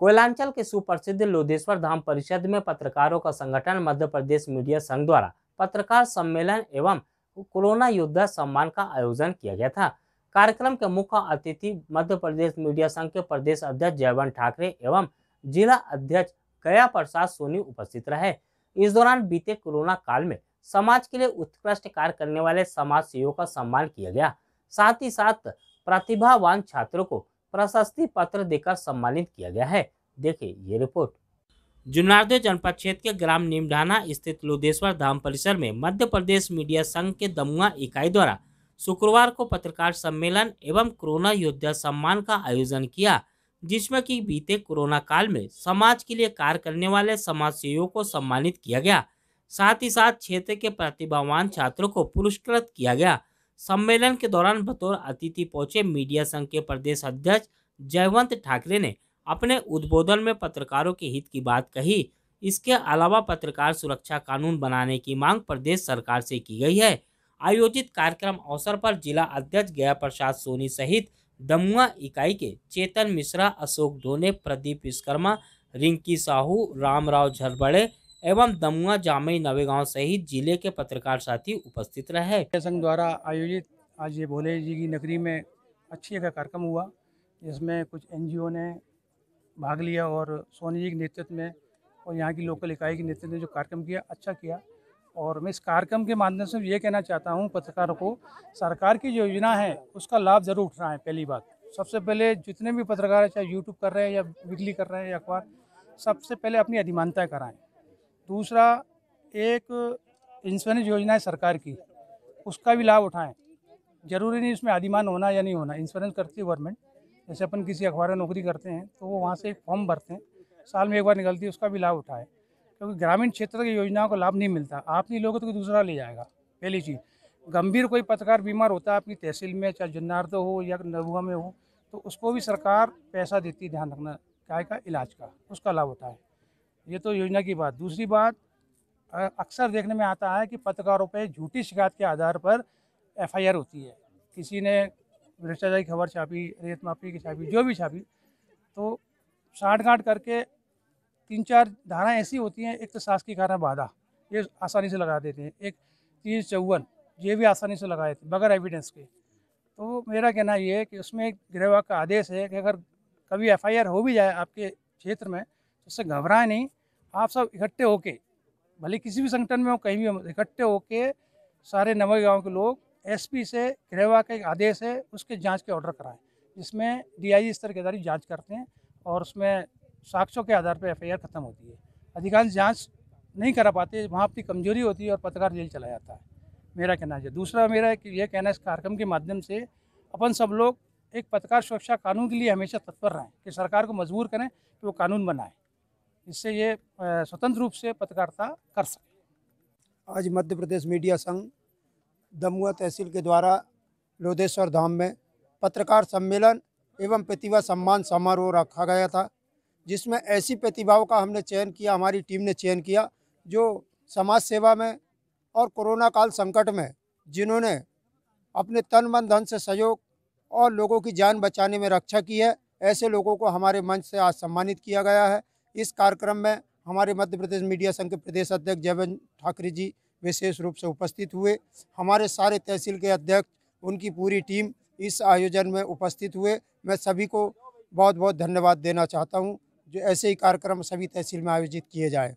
कोयलांचल के सुप्रसिद्ध लोधेश्वर धाम परिषद में पत्रकारों का संगठन मध्य प्रदेश मीडिया संघ द्वारा पत्रकार सम्मेलन एवं कोरोना योद्धा सम्मान का आयोजन किया गया था कार्यक्रम के मुख्य अतिथि मध्य प्रदेश मीडिया संघ के प्रदेश अध्यक्ष जयवंत ठाकरे एवं जिला अध्यक्ष गया प्रसाद सोनी उपस्थित रहे इस दौरान बीते कोरोना काल में समाज के लिए उत्कृष्ट कार्य करने वाले समाज सेवियों का सम्मान किया गया साथ ही साथ प्रतिभावान छात्रों को प्रशस्ति पत्र देकर सम्मानित किया गया है देखिए ये रिपोर्ट जुनार्दे जनपद क्षेत्र के ग्राम निमढाना स्थित लोधेश्वर धाम परिसर में मध्य प्रदेश मीडिया संघ के दमुआ इकाई द्वारा शुक्रवार को पत्रकार सम्मेलन एवं कोरोना योद्धा सम्मान का आयोजन किया जिसमें कि बीते कोरोना काल में समाज के लिए कार्य करने वाले समाज सेवियों को सम्मानित किया गया साथ ही साथ क्षेत्र के प्रतिभावान छात्रों को पुरस्कृत किया गया सम्मेलन के दौरान बतौर अतिथि पहुंचे मीडिया संघ के प्रदेश अध्यक्ष जयवंत ठाकरे ने अपने उद्बोधन में पत्रकारों के हित की बात कही इसके अलावा पत्रकार सुरक्षा कानून बनाने की मांग प्रदेश सरकार से की गई है आयोजित कार्यक्रम अवसर पर जिला अध्यक्ष गया प्रसाद सोनी सहित दमुआ इकाई के चेतन मिश्रा अशोक धोने प्रदीप विश्वकर्मा रिंकी साहू रामराव झरबड़े एवं दमुआ जामई नवेगांव सहित जिले के पत्रकार साथी उपस्थित रहे संघ द्वारा आयोजित आज ये भोले जी की नगरी में अच्छी एक कार्यक्रम हुआ जिसमें कुछ एनजीओ ने भाग लिया और सोनी जी के नेतृत्व में और यहाँ की लोकल इकाई के नेतृत्व में जो कार्यक्रम किया अच्छा किया और मैं इस कार्यक्रम के माध्यम से ये कहना चाहता हूँ पत्रकारों को सरकार की जो योजना है उसका लाभ ज़रूर उठना है पहली बात सबसे पहले जितने भी पत्रकार चाहे यूट्यूब कर रहे हैं या वीकली कर रहे हैं या अखबार सबसे पहले अपनी अधिमानता कराएँ दूसरा एक इंश्योरेंस योजना है सरकार की उसका भी लाभ उठाएं जरूरी नहीं इसमें आदिमान होना या नहीं होना इंश्योरेंस करती है गवर्नमेंट जैसे अपन किसी अखबार में नौकरी करते हैं तो वो वहाँ से एक फॉर्म भरते हैं साल में एक बार निकलती है उसका भी लाभ उठाएं क्योंकि ग्रामीण क्षेत्र की योजनाओं का लाभ नहीं मिलता आप नहीं लोगे तो कोई दूसरा ले जाएगा पहली चीज़ गंभीर कोई पत्रकार बीमार होता है आपकी तहसील में चाहे जन्नार्द हो या नरुआ में हो तो उसको भी सरकार पैसा देती है ध्यान रखना गाय का इलाज का उसका लाभ होता है ये तो योजना की बात दूसरी बात अक्सर देखने में आता है कि पत्रकारों पर झूठी शिकायत के आधार पर एफआईआर होती है किसी ने भ्रष्टाचार की खबर छापी रेत माफी की छापी जो भी छापी तो साठ गांठ करके तीन चार धाराएं ऐसी होती हैं एक तो सास की कारण बाधा ये आसानी से लगा देते हैं एक तीन चौवन ये भी आसानी से लगा देते हैं बगैर एविडेंस के तो मेरा कहना ये है कि उसमें एक गृहवाक का आदेश है कि अगर कभी एफआईआर हो भी जाए आपके क्षेत्र में तो उससे घबराएं नहीं आप सब इकट्ठे होके भले किसी भी संगठन में हो कहीं भी हो इकट्ठे होके सारे नवे गाँव के लोग एसपी से घरेवा का एक आदेश है उसके जांच के ऑर्डर कराएं जिसमें डीआईजी स्तर के आधारित जांच करते हैं और उसमें साक्ष्यों के आधार पर एफआईआर खत्म होती है अधिकांश जांच नहीं करा पाते वहाँ अपनी कमजोरी होती है और पत्रकार जेल चला जाता है मेरा कहना है दूसरा मेरा कि यह कहना है इस कार्यक्रम के माध्यम से अपन सब लोग एक पत्रकार सुरक्षा कानून के लिए हमेशा तत्पर रहें कि सरकार को मजबूर करें कि वो कानून बनाएँ इससे ये स्वतंत्र रूप से पत्रकारिता कर सके आज मध्य प्रदेश मीडिया संघ दमुआ तहसील के द्वारा लोधेश्वर धाम में पत्रकार सम्मेलन एवं प्रतिभा सम्मान समारोह रखा गया था जिसमें ऐसी प्रतिभाओं का हमने चयन किया हमारी टीम ने चयन किया जो समाज सेवा में और कोरोना काल संकट में जिन्होंने अपने तन मन धन से सहयोग और लोगों की जान बचाने में रक्षा की है ऐसे लोगों को हमारे मंच से आज सम्मानित किया गया है इस कार्यक्रम में हमारे मध्य प्रदेश मीडिया संघ के प्रदेश अध्यक्ष जयवंत ठाकरे जी विशेष रूप से उपस्थित हुए हमारे सारे तहसील के अध्यक्ष उनकी पूरी टीम इस आयोजन में उपस्थित हुए मैं सभी को बहुत बहुत धन्यवाद देना चाहता हूँ जो ऐसे ही कार्यक्रम सभी तहसील में आयोजित किए जाएँ